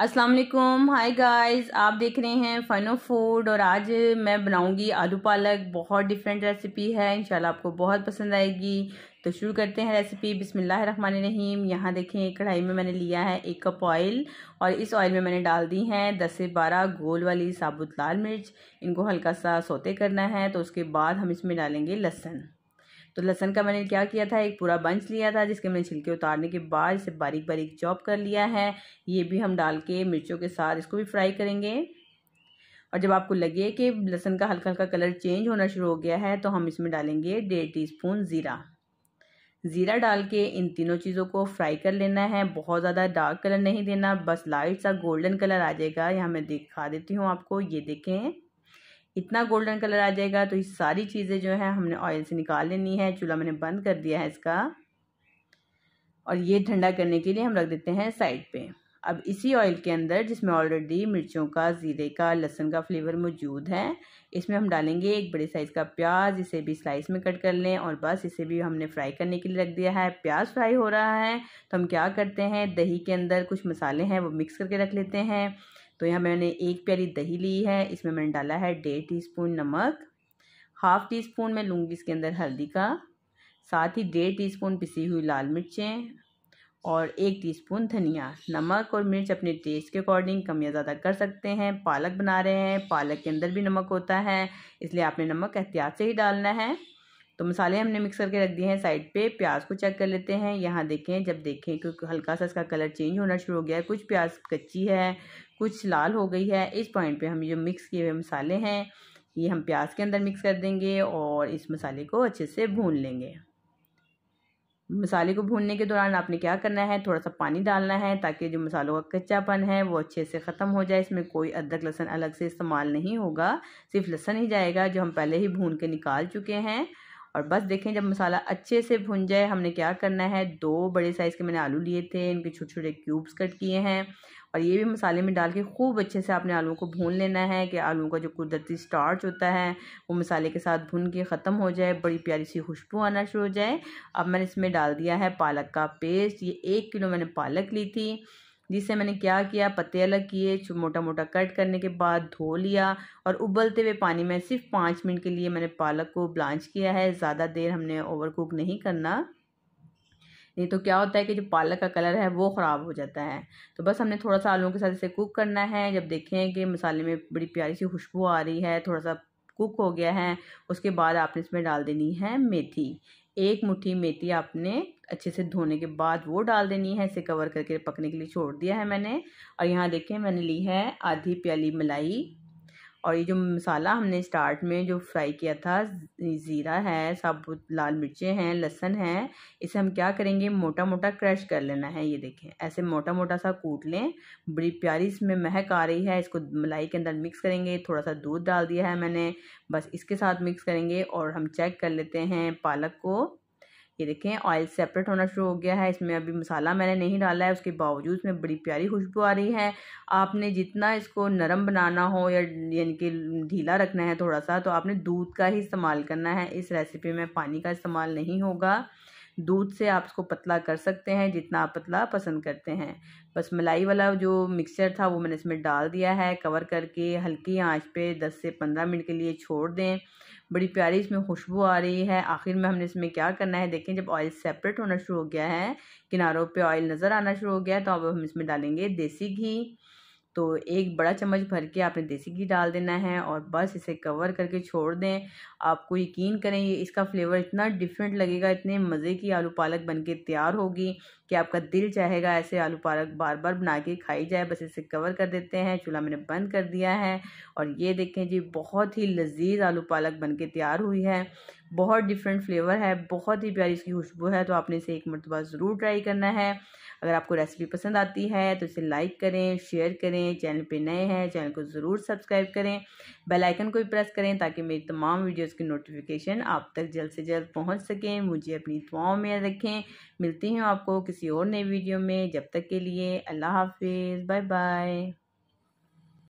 अस्सलाम वालेकुम hi guys आप देख रहे हैं फ़न ऑफ फूड और आज मैं बनाऊंगी आलू पालक बहुत डिफरेंट रेसिपी है इंशाल्लाह आपको बहुत पसंद आएगी तो शुरू करते हैं रेसिपी बिस्मिल्लाह रहमान रहीम यहाँ देखें कढ़ाई में मैंने लिया है एक कप ऑयल और इस ऑयल में मैंने डाल दी हैं दस से बारह गोल वाली साबुत लाल मिर्च इनको हल्का सा सोते करना है तो उसके बाद हम इसमें डालेंगे लहसन तो लहसन का मैंने क्या किया था एक पूरा बंच लिया था जिसके मैंने छिलके उतारने के बाद इसे बारीक बारीक चॉप कर लिया है ये भी हम डाल के मिर्चों के साथ इसको भी फ्राई करेंगे और जब आपको लगे कि लहसन का हल्का हल्का कलर चेंज होना शुरू हो गया है तो हम इसमें डालेंगे डेढ़ टी स्पून ज़ीरा ज़ीरा डाल के इन तीनों चीज़ों को फ्राई कर लेना है बहुत ज़्यादा डार्क कलर नहीं देना बस लाइट सा गोल्डन कलर आ जाएगा यहाँ मैं दिखा देती हूँ आपको ये देखें इतना गोल्डन कलर आ जाएगा तो ये सारी चीज़ें जो है हमने ऑयल से निकाल लेनी है चूल्हा मैंने बंद कर दिया है इसका और ये ठंडा करने के लिए हम रख देते हैं साइड पे अब इसी ऑयल के अंदर जिसमें ऑलरेडी मिर्चों का ज़ीरे का लहसुन का फ्लेवर मौजूद है इसमें हम डालेंगे एक बड़े साइज़ का प्याज इसे भी स्लाइस में कट कर लें और बस इसे भी हमने फ्राई करने के लिए रख दिया है प्याज फ्राई हो रहा है तो हम क्या करते हैं दही के अंदर कुछ मसाले हैं वो मिक्स करके रख लेते हैं तो यहाँ मैंने एक प्यारी दही ली है इसमें मैंने डाला है डेढ़ टी स्पून नमक हाफ टी स्पून मैं लूँगी इसके अंदर हल्दी का साथ ही डेढ़ टी स्पून पिसी हुई लाल मिर्चें और एक टीस्पून धनिया नमक और मिर्च अपने टेस्ट के अकॉर्डिंग कम या ज़्यादा कर सकते हैं पालक बना रहे हैं पालक के अंदर भी नमक होता है इसलिए आपने नमक एहतियात से ही डालना है तो मसाले हमने मिक्स करके रख दिए हैं साइड पे प्याज को चेक कर लेते हैं यहाँ देखें जब देखें क्योंकि हल्का सा इसका कलर चेंज होना शुरू हो गया है कुछ प्याज कच्ची है कुछ लाल हो गई है इस पॉइंट पे हम जो मिक्स किए हुए मसाले हैं ये हम प्याज के अंदर मिक्स कर देंगे और इस मसाले को अच्छे से भून लेंगे मसाले को भूनने के दौरान आपने क्या करना है थोड़ा सा पानी डालना है ताकि जो मसालों का कच्चापन है वो अच्छे से ख़त्म हो जाए इसमें कोई अदरक लहसन अलग से इस्तेमाल नहीं होगा सिर्फ लहसन ही जाएगा जो हम पहले ही भून के निकाल चुके हैं और बस देखें जब मसाला अच्छे से भुन जाए हमने क्या करना है दो बड़े साइज़ के मैंने आलू लिए थे इनके छोटे छोटे क्यूब्स कट किए हैं और ये भी मसाले में डाल के खूब अच्छे से आपने आलू को भून लेना है कि आलू का जो कुदरती स्टार्च होता है वो मसाले के साथ भुन के ख़त्म हो जाए बड़ी प्यारी सी खुशबू आना शुरू हो जाए अब मैंने इसमें डाल दिया है पालक का पेस्ट ये एक किलो मैंने पालक ली थी जिससे मैंने क्या किया पत्ते अलग किए मोटा मोटा कट करने के बाद धो लिया और उबलते हुए पानी में सिर्फ पाँच मिनट के लिए मैंने पालक को ब्लांच किया है ज़्यादा देर हमने ओवर कुक नहीं करना नहीं तो क्या होता है कि जो पालक का कलर है वो ख़राब हो जाता है तो बस हमने थोड़ा सा आलूओं के साथ इसे कुक करना है जब देखें कि मसाले में बड़ी प्यारी सी खुशबू आ रही है थोड़ा सा कुक हो गया है उसके बाद आपने इसमें डाल देनी है मेथी एक मुट्ठी मेथी आपने अच्छे से धोने के बाद वो डाल देनी है इसे कवर करके पकने के लिए छोड़ दिया है मैंने और यहाँ देखें मैंने ली है आधी प्याली मलाई और ये जो मसाला हमने स्टार्ट में जो फ्राई किया था ज़ीरा है साबुत लाल मिर्चें हैं लहसन है इसे हम क्या करेंगे मोटा मोटा क्रश कर लेना है ये देखें ऐसे मोटा मोटा सा कूट लें बड़ी प्यारी इसमें महक आ रही है इसको मलाई के अंदर मिक्स करेंगे थोड़ा सा दूध डाल दिया है मैंने बस इसके साथ मिक्स करेंगे और हम चेक कर लेते हैं पालक को ये देखें ऑयल सेपरेट होना शुरू हो गया है इसमें अभी मसाला मैंने नहीं डाला है उसके बावजूद इसमें बड़ी प्यारी खुशबू आ रही है आपने जितना इसको नरम बनाना हो या यानी कि ढीला रखना है थोड़ा सा तो आपने दूध का ही इस्तेमाल करना है इस रेसिपी में पानी का इस्तेमाल नहीं होगा दूध से आप इसको पतला कर सकते हैं जितना आप पतला पसंद करते हैं बस मलाई वाला जो मिक्सचर था वो मैंने इसमें डाल दिया है कवर करके हल्की आंच पे 10 से 15 मिनट के लिए छोड़ दें बड़ी प्यारी इसमें खुशबू आ रही है आखिर में हमने इसमें क्या करना है देखें जब ऑयल सेपरेट होना शुरू हो गया है किनारों पे ऑयल नज़र आना शुरू हो गया है तो अब हम इसमें डालेंगे देसी घी तो एक बड़ा चम्मच भर के आपने देसी घी डाल देना है और बस इसे कवर करके छोड़ दें आपको यकीन करें ये इसका फ्लेवर इतना डिफरेंट लगेगा इतने मज़े की आलू पालक बनके तैयार होगी कि आपका दिल चाहेगा ऐसे आलू पालक बार बार बना के खाई जाए बस इसे कवर कर देते हैं चूल्हा मैंने बंद कर दिया है और ये देखें जी बहुत ही लजीज आलू पालक बन के तैयार हुई है बहुत डिफरेंट फ्लेवर है बहुत ही प्यारी इसकी खुशबू है तो आपने इसे एक मरतबा ज़रूर ट्राई करना है अगर आपको रेसिपी पसंद आती है तो इसे लाइक करें शेयर करें चैनल पे नए हैं चैनल को ज़रूर सब्सक्राइब करें बेल आइकन को भी प्रेस करें ताकि मेरी तमाम वीडियोस की नोटिफिकेशन आप तक जल्द से जल्द पहुंच सकें मुझे अपनी दुआओं में रखें मिलती हूँ आपको किसी और नई वीडियो में जब तक के लिए अल्लाह हाफिज़ बाय बाय